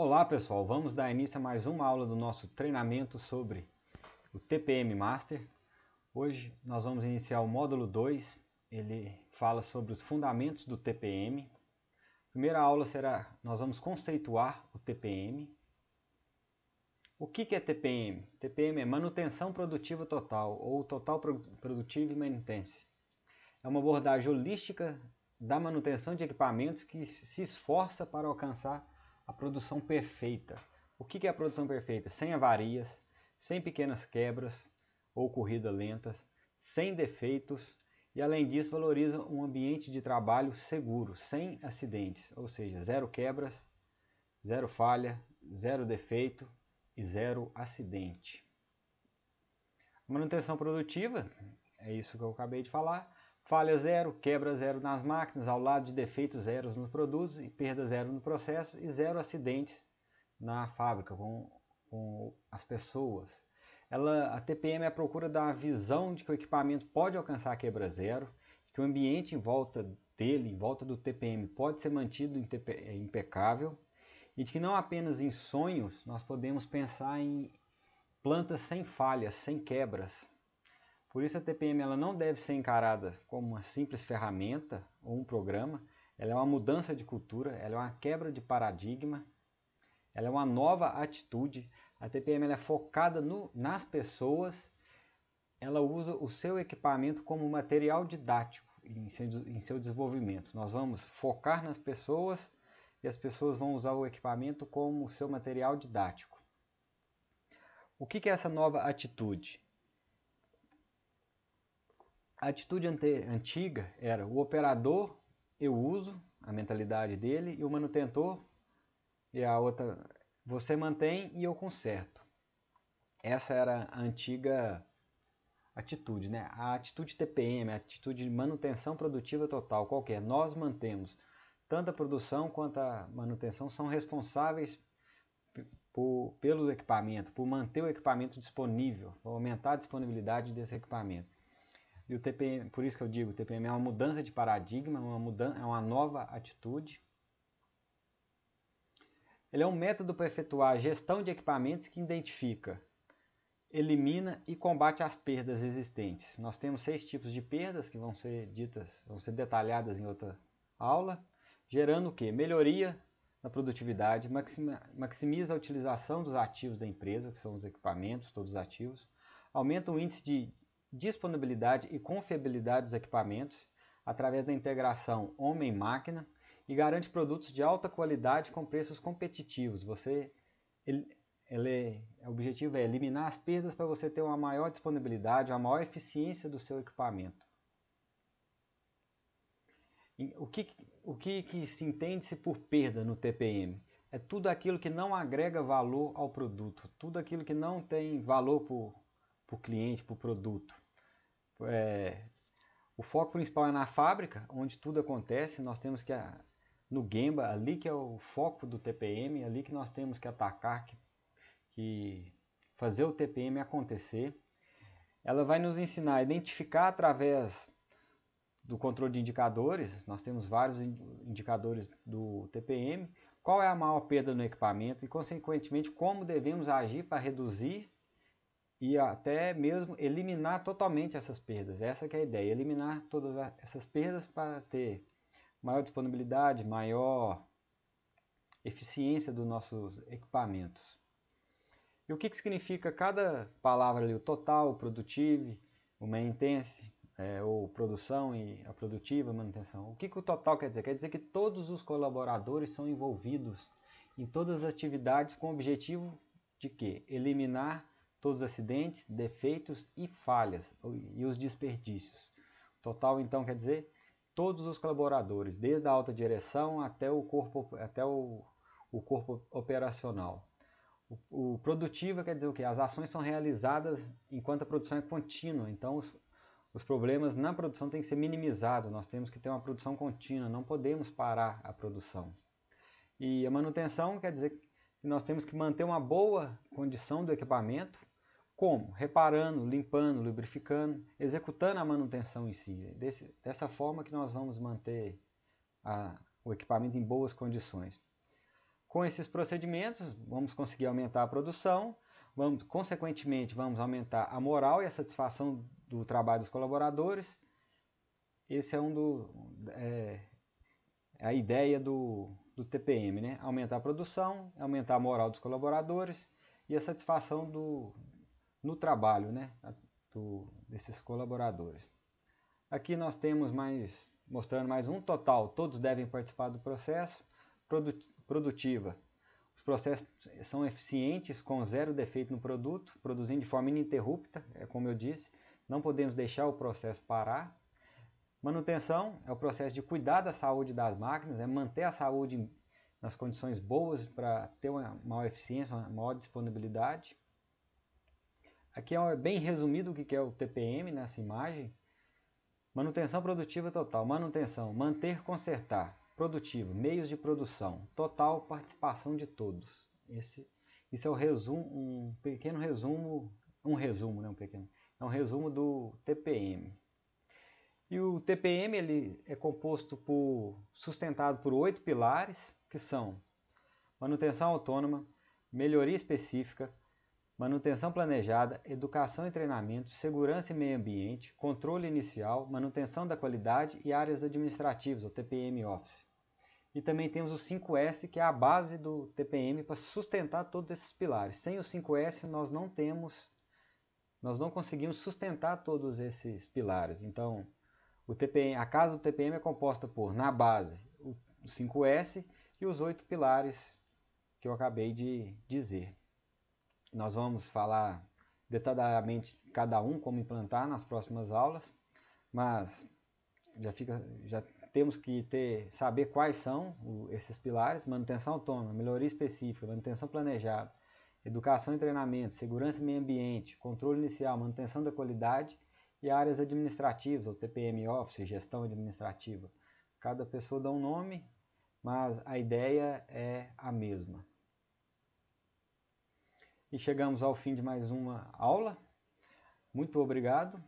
Olá pessoal, vamos dar início a mais uma aula do nosso treinamento sobre o TPM Master. Hoje nós vamos iniciar o módulo 2, ele fala sobre os fundamentos do TPM. A primeira aula será, nós vamos conceituar o TPM. O que, que é TPM? TPM é Manutenção Produtiva Total ou Total Productive Maintenance. É uma abordagem holística da manutenção de equipamentos que se esforça para alcançar a produção perfeita. O que é a produção perfeita? Sem avarias, sem pequenas quebras ou corridas lentas, sem defeitos e, além disso, valoriza um ambiente de trabalho seguro, sem acidentes, ou seja, zero quebras, zero falha, zero defeito e zero acidente. Manutenção produtiva, é isso que eu acabei de falar. Falha zero, quebra zero nas máquinas, ao lado de defeitos zeros nos produtos e perda zero no processo e zero acidentes na fábrica com, com as pessoas. Ela, a TPM é a procura da visão de que o equipamento pode alcançar a quebra zero, que o ambiente em volta dele, em volta do TPM, pode ser mantido é, impecável e de que não apenas em sonhos nós podemos pensar em plantas sem falhas, sem quebras, por isso a TPM ela não deve ser encarada como uma simples ferramenta ou um programa, ela é uma mudança de cultura, ela é uma quebra de paradigma, ela é uma nova atitude. A TPM é focada no, nas pessoas, ela usa o seu equipamento como material didático em seu, em seu desenvolvimento. Nós vamos focar nas pessoas e as pessoas vão usar o equipamento como seu material didático. O que é essa nova atitude? A atitude ante, antiga era o operador, eu uso, a mentalidade dele, e o manutentor, e a outra, você mantém e eu conserto. Essa era a antiga atitude, né? A atitude TPM, a atitude de manutenção produtiva total, qualquer, nós mantemos. Tanto a produção quanto a manutenção são responsáveis por, pelo equipamento, por manter o equipamento disponível, aumentar a disponibilidade desse equipamento. E o TPM, por isso que eu digo, o TPM é uma mudança de paradigma, uma mudança, é uma nova atitude. Ele é um método para efetuar a gestão de equipamentos que identifica, elimina e combate as perdas existentes. Nós temos seis tipos de perdas que vão ser ditas, vão ser detalhadas em outra aula, gerando o que? Melhoria na produtividade, maximiza a utilização dos ativos da empresa, que são os equipamentos, todos os ativos, aumenta o índice de disponibilidade e confiabilidade dos equipamentos através da integração homem-máquina e garante produtos de alta qualidade com preços competitivos. Você, ele, ele, o objetivo é eliminar as perdas para você ter uma maior disponibilidade, uma maior eficiência do seu equipamento. o que, o que, que se entende-se por perda no TPM? É tudo aquilo que não agrega valor ao produto, tudo aquilo que não tem valor por para o cliente, para o produto. É, o foco principal é na fábrica, onde tudo acontece. Nós temos que, no Gemba, ali que é o foco do TPM, ali que nós temos que atacar, que, que fazer o TPM acontecer. Ela vai nos ensinar a identificar através do controle de indicadores, nós temos vários indicadores do TPM, qual é a maior perda no equipamento e, consequentemente, como devemos agir para reduzir e até mesmo eliminar totalmente essas perdas. Essa é a ideia, eliminar todas essas perdas para ter maior disponibilidade, maior eficiência dos nossos equipamentos. E o que, que significa cada palavra ali, o total, o produtivo, o maintenance, é, ou produção e a produtiva, manutenção. O que, que o total quer dizer? Quer dizer que todos os colaboradores são envolvidos em todas as atividades com o objetivo de quê? Eliminar todos os acidentes, defeitos e falhas e os desperdícios. Total, então, quer dizer todos os colaboradores, desde a alta direção até o corpo, até o, o corpo operacional. O, o produtivo quer dizer o quê? As ações são realizadas enquanto a produção é contínua, então os, os problemas na produção têm que ser minimizados, nós temos que ter uma produção contínua, não podemos parar a produção. E a manutenção quer dizer que nós temos que manter uma boa condição do equipamento como? Reparando, limpando, lubrificando, executando a manutenção em si. Desse, dessa forma que nós vamos manter a, o equipamento em boas condições. Com esses procedimentos, vamos conseguir aumentar a produção, vamos, consequentemente, vamos aumentar a moral e a satisfação do trabalho dos colaboradores. Essa é um é, a ideia do, do TPM, né? Aumentar a produção, aumentar a moral dos colaboradores e a satisfação do, no trabalho né, do, desses colaboradores. Aqui nós temos mais, mostrando mais um total, todos devem participar do processo produtiva. Os processos são eficientes com zero defeito no produto, produzindo de forma ininterrupta, é como eu disse, não podemos deixar o processo parar. Manutenção é o processo de cuidar da saúde das máquinas, é manter a saúde nas condições boas para ter uma maior eficiência, uma maior disponibilidade. Aqui é bem resumido o que é o TPM nessa imagem. Manutenção produtiva total. Manutenção, manter, consertar. Produtivo, meios de produção. Total, participação de todos. Esse, esse é o resumo, um pequeno resumo, um resumo, não né, um pequeno, é um resumo do TPM. E o TPM ele é composto por, sustentado por oito pilares, que são manutenção autônoma, melhoria específica, manutenção planejada, educação e treinamento, segurança e meio ambiente, controle inicial, manutenção da qualidade e áreas administrativas, o TPM Office. E também temos o 5S, que é a base do TPM para sustentar todos esses pilares. Sem o 5S, nós não temos, nós não conseguimos sustentar todos esses pilares. Então, o TPM, a casa do TPM é composta por, na base, o 5S e os oito pilares que eu acabei de dizer. Nós vamos falar detalhadamente cada um como implantar nas próximas aulas, mas já fica já temos que ter saber quais são o, esses pilares: manutenção autônoma, melhoria específica, manutenção planejada, educação e treinamento, segurança e meio ambiente, controle inicial, manutenção da qualidade e áreas administrativas, ou TPM Office, gestão administrativa. Cada pessoa dá um nome, mas a ideia é a mesma. E chegamos ao fim de mais uma aula. Muito obrigado.